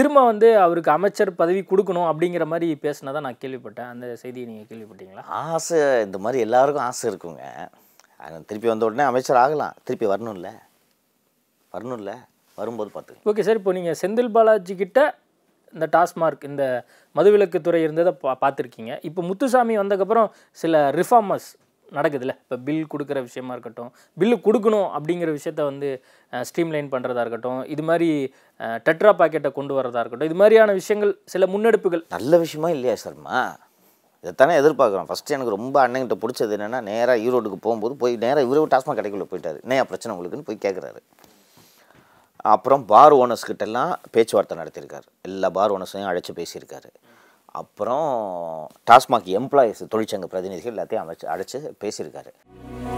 திரும்ப வந்து அவருக்கு அமைச்சர் பதவி கொடுக்கணும் அப்படிங்கிற மாதிரி பேசினதான் நான் கேள்விப்பட்டேன் அந்த செய்தியை நீங்கள் கேள்விப்பட்டீங்களா ஆசை இந்த மாதிரி எல்லாருக்கும் ஆசை இருக்குங்க திருப்பி வந்த உடனே அமைச்சர் ஆகலாம் திருப்பி வரணும்ல வரணும்ல வரும்போது பார்த்து ஓகே சார் இப்போ நீங்கள் செந்தில் பாலாஜி கிட்ட இந்த டாஸ்மார்க் இந்த மதுவிலக்கு துறை இருந்ததை பா பார்த்துருக்கீங்க இப்போ முத்துசாமி வந்ததுக்கப்புறம் சில ரிஃபார்மர்ஸ் நடக்குதுல்ல இப்போ பில் கொடுக்குற விஷயமா இருக்கட்டும் பில்லு கொடுக்கணும் அப்படிங்கிற விஷயத்த வந்து ஸ்ட்ரீம்லைன் பண்ணுறதா இருக்கட்டும் இது மாதிரி டெட்ரா பாக்கெட்டை கொண்டு வரதா இருக்கட்டும் இது மாதிரியான விஷயங்கள் சில முன்னெடுப்புகள் நல்ல விஷயமா இல்லையா சர்மா இதைத்தானே எதிர்பார்க்குறோம் ஃபஸ்ட்டு எனக்கு ரொம்ப அண்ணங்கிட்ட பிடிச்சது என்னென்னா நேராக ஈரோடுக்கு போகும்போது போய் நேராக இவரோ டாஸ்மாக் கடைக்குள்ளே போயிட்டார் என்ன பிரச்சனை உங்களுக்குன்னு போய் கேட்குறாரு அப்புறம் பார் ஓனர்ஸ்கிட்டலாம் பேச்சுவார்த்தை நடத்தியிருக்காரு எல்லா பார் ஓனர்ஸையும் அழைச்சி பேசியிருக்காரு அப்புறம் டாஸ்மாக் எம்ப்ளாயிஸ் தொழிற்சங்க பிரதிநிதிகள் எல்லாத்தையும் அமைச்சு அடைச்சி பேசியிருக்காரு